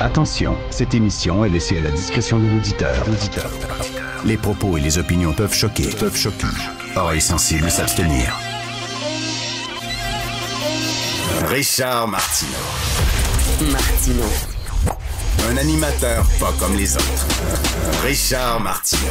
Attention, cette émission est laissée à la discrétion de l'auditeur. Les propos et les opinions peuvent choquer. Peuvent choquer. Oreilles sensibles s'abstenir. Richard Martineau. Martineau. Un animateur pas comme les autres. Richard Martineau.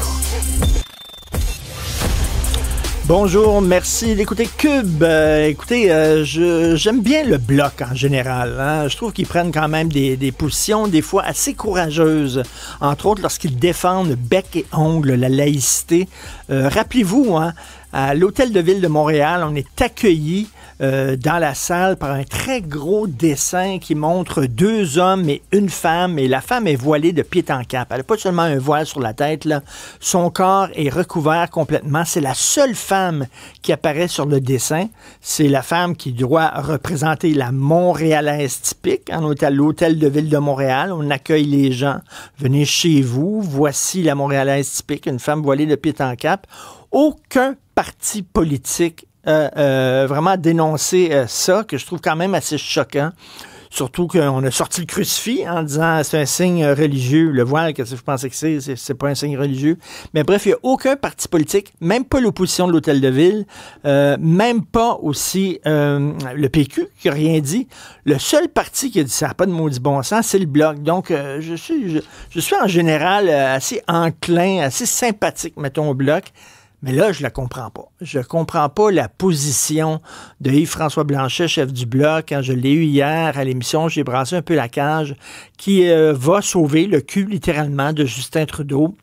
Bonjour, merci d'écouter Cube. Euh, écoutez, euh, j'aime bien le bloc en général. Hein. Je trouve qu'ils prennent quand même des, positions des fois assez courageuses, entre autres lorsqu'ils défendent bec et ongle la laïcité. Euh, rappelez-vous, hein, à l'Hôtel de Ville de Montréal. On est accueilli euh, dans la salle par un très gros dessin qui montre deux hommes et une femme, et la femme est voilée de pied en cap. Elle n'a pas seulement un voile sur la tête, là. son corps est recouvert complètement. C'est la seule femme qui apparaît sur le dessin. C'est la femme qui doit représenter la Montréalaise typique. On est à l'Hôtel de Ville de Montréal, on accueille les gens. Venez chez vous, voici la Montréalaise typique, une femme voilée de pied en cap. Aucun parti politique euh, euh vraiment dénoncer euh, ça, que je trouve quand même assez choquant. Surtout qu'on a sorti le crucifix en disant c'est un signe religieux, le voile, qu'est-ce que vous pensez que c'est, c'est pas un signe religieux. Mais bref, il n'y a aucun parti politique, même pas l'opposition de l'Hôtel de Ville, euh, même pas aussi le PQ qui n'a rien dit. Le seul parti qui a dit ça n'a pas de maudit bon sens, c'est le Bloc. Donc, je, suis, je, suis en général assez enclin, assez sympathique, mettons, au Bloc. Mais là, je la comprends pas. Je comprends pas la position de Yves-François Blanchet, chef du Bloc, quand je l'ai eu hier à l'émission, j'ai brassé un peu la cage, qui euh, va sauver le cul, littéralement, de Justin Trudeau.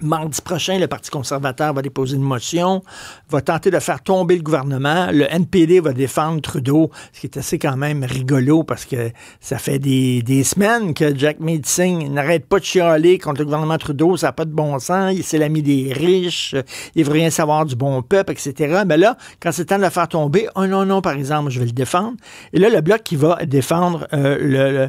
Mardi prochain, le Parti conservateur va déposer une motion, va tenter de faire tomber le gouvernement. Le NPD va défendre Trudeau, ce qui est assez quand même rigolo parce que ça fait des, semaines que Jack Meeting n'arrête pas de chialer contre le gouvernement Trudeau. Ça n'a pas de bon sens. Il C'est l'ami des riches. Il veut rien savoir du bon peuple, etc. Mais là, quand c'est temps de le faire tomber, oh non, non, par exemple, je vais le défendre. Et là, le bloc qui va défendre euh, euh,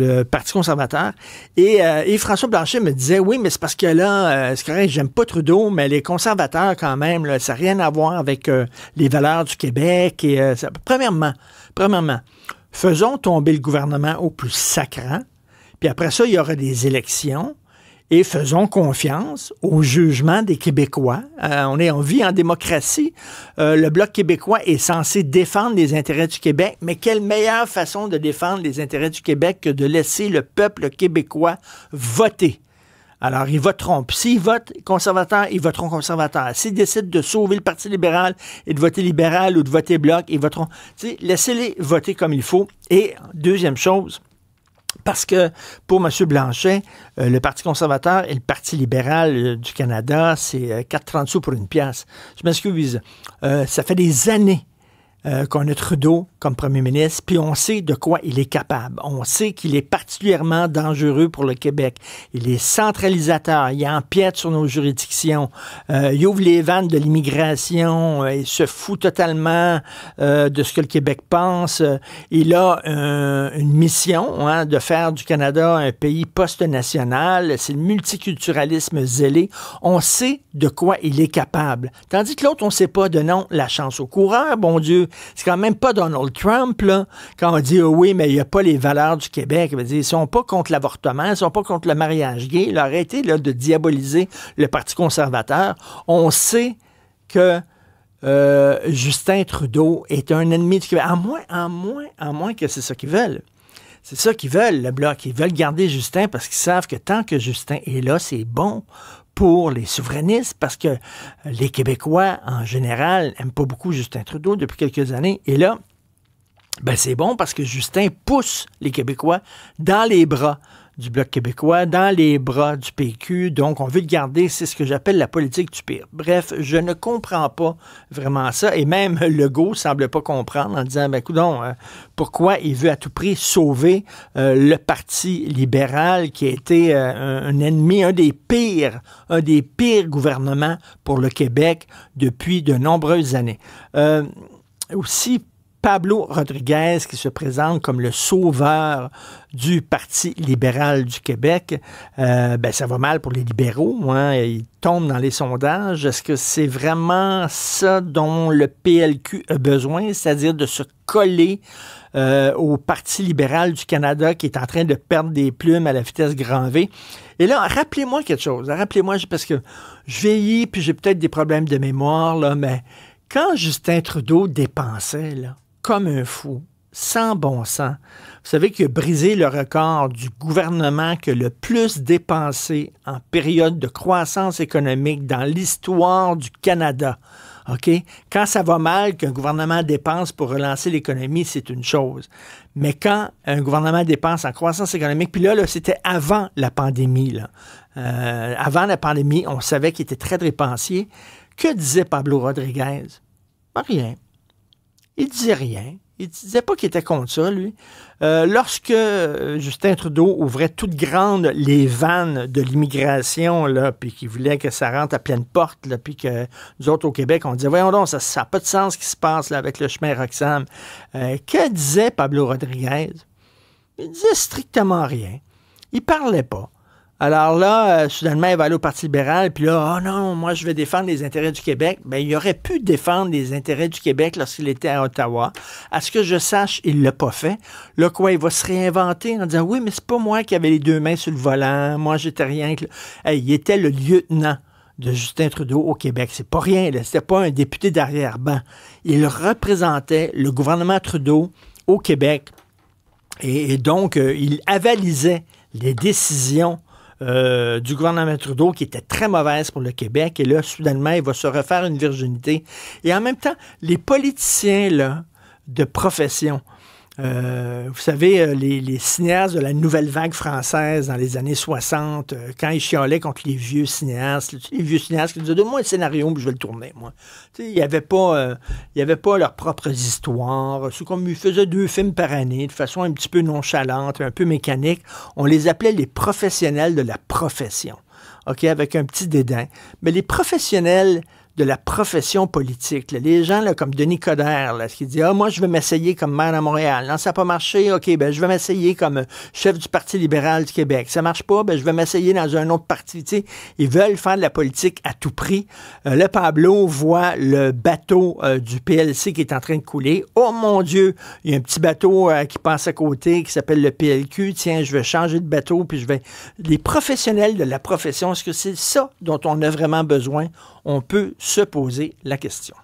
le, Parti conservateur. Et, euh, François Blanchet me disait, oui, mais c'est parce que là, euh, c'est correct, j'aime pas Trudeau, mais les conservateurs, quand même, ça n'a rien à voir avec euh, les valeurs du Québec. Et, euh, premièrement, premièrement, faisons tomber le gouvernement au plus sacrant, puis après ça, il y aura des élections et faisons confiance au jugement des Québécois. on, est, en vit en démocratie. le Bloc québécois est censé défendre les intérêts du Québec, mais quelle meilleure façon de défendre les intérêts du Québec que de laisser le peuple québécois voter? Alors, ils voteront. Puis s'ils votent conservateurs, ils voteront conservateur. S'ils décident de sauver le Parti libéral et de voter libéral ou de voter bloc, ils voteront. Tu sais, laissez-les voter comme il faut. Et deuxième chose, parce que pour M. Blanchet, euh, le Parti conservateur et le Parti libéral euh, du Canada, c'est 4,30 euh, sous pour une pièce. Je m'excuse. ça fait des années euh, qu'on a Trudeau comme premier ministre, puis on sait de quoi il est capable. On sait qu'il est particulièrement dangereux pour le Québec. Il est centralisateur, il empiète sur nos juridictions, euh, il ouvre les vannes de l'immigration, euh, il se fout totalement de ce que le Québec pense. Il a une mission hein, de faire du Canada un pays post-national. C'est le multiculturalisme zélé. On sait de quoi il est capable. Tandis que l'autre, on ne sait pas, de nom la chance au coureur, bon Dieu. C'est quand même pas Donald Trump, là, quand on dit, oh oui, mais il n'y a pas les valeurs du Québec. ils ne sont pas contre l'avortement, ils ne sont pas contre le mariage gay. Là, arrêtez là, de diaboliser le Parti conservateur. On sait que euh, Justin Trudeau est un ennemi du Québec. moins, moins, à moins que c'est ça qu'ils veulent. C'est ça qu'ils veulent, le bloc. Ils veulent garder Justin parce qu'ils savent que tant que Justin est là, c'est bon pour les souverainistes parce que euh, les Québécois, en général, n'aiment pas beaucoup Justin Trudeau depuis quelques années. Et là, ben c'est bon parce que Justin pousse les Québécois dans les bras du Bloc québécois dans les bras du PQ. Donc, on veut le garder. C'est ce que j'appelle la politique du pire. Bref, je ne comprends pas vraiment ça. Et même Legault semble pas comprendre en disant, ben, coudon, hein, pourquoi il veut à tout prix sauver euh, le Parti libéral qui a été euh, un, un, ennemi, un des pires, un des pires gouvernements pour le Québec depuis de nombreuses années. Euh, aussi, Pablo Rodriguez qui se présente comme le sauveur du Parti libéral du Québec. Euh, ben, ça va mal pour les libéraux. Hein. Ils tombent dans les sondages. Est-ce que c'est vraiment ça dont le PLQ a besoin, c'est-à-dire de se coller euh, au Parti libéral du Canada qui est en train de perdre des plumes à la vitesse grand V? Et là, rappelez-moi quelque chose. Rappelez-moi, parce que je vieillis, puis j'ai peut-être des problèmes de mémoire, là, mais quand Justin Trudeau dépensait, là, comme un fou, sans bon sens. Vous savez qu'il a brisé le record du gouvernement qui le plus dépensé en période de croissance économique dans l'histoire du Canada. OK? Quand ça va mal, qu'un gouvernement dépense pour relancer l'économie, c'est une chose. Mais quand un gouvernement dépense en croissance économique, puis là, c'était avant la pandémie. Euh, avant la pandémie, on savait qu'il était très dépensier. Que disait Pablo Rodriguez? Rien il disait rien. Il disait pas qu'il était contre ça, lui. Euh, lorsque euh, Justin Trudeau ouvrait toutes grandes les vannes de l'immigration, là, puis qu'il voulait que ça rentre à pleine porte, puis que nous autres au Québec, on disait, voyons donc, ça n'a pas de sens ce qui se passe là, avec le chemin Roxham. Euh, que disait Pablo Rodriguez? Il disait strictement rien. Il parlait pas. Alors là, euh, soudainement, il va aller au Parti libéral, puis là, oh non, moi, je vais défendre les intérêts du Québec. Bien, il aurait pu défendre les intérêts du Québec lorsqu'il était à Ottawa. À ce que je sache, il ne l'a pas fait. Là, quoi, il va se réinventer en disant Oui, mais c'est pas moi qui avais les deux mains sur le volant. Moi, j'étais rien il était le lieutenant de Justin Trudeau au Québec. C'est pas rien, là. n'était pas un député d'arrière-ban. Il représentait le gouvernement Trudeau au Québec. Et, donc, euh, il avalisait les décisions euh, du gouvernement Trudeau qui était très mauvaise pour le Québec. Et là, soudainement, il va se refaire une virginité. Et en même temps, les politiciens, là, de profession, euh, vous savez, euh, les, cinéastes de la nouvelle vague française dans les années 60, euh, quand ils chialaient contre les vieux cinéastes, les vieux cinéastes qui disaient Donne-moi un scénario, puis je vais le tourner, moi. sais, il n'y avait, pas, il avait pas leurs propres histoires. C'est comme ils faisaient deux films par année, de façon un petit peu nonchalante, un peu mécanique. On les appelait les professionnels de la profession. OK, avec un petit dédain. Mais les professionnels de la profession politique. Les gens comme Denis Coderre, là, qui dit Ah, moi, je vais m'essayer comme maire à Montréal. Non, ça n'a pas marché, OK, ben je vais m'essayer comme euh, chef du Parti libéral du Québec. Ça marche pas, ben je vais m'essayer dans un autre parti. ils veulent faire de la politique à tout prix. Euh, le Pablo voit le bateau euh, du PLC qui est en train de couler. Oh mon Dieu, il y a un petit bateau qui passe à côté qui s'appelle le PLQ. Tiens, je vais changer de bateau, puis je vais. Les professionnels de la profession, est-ce que c'est ça dont on a vraiment besoin? on peut se poser la question.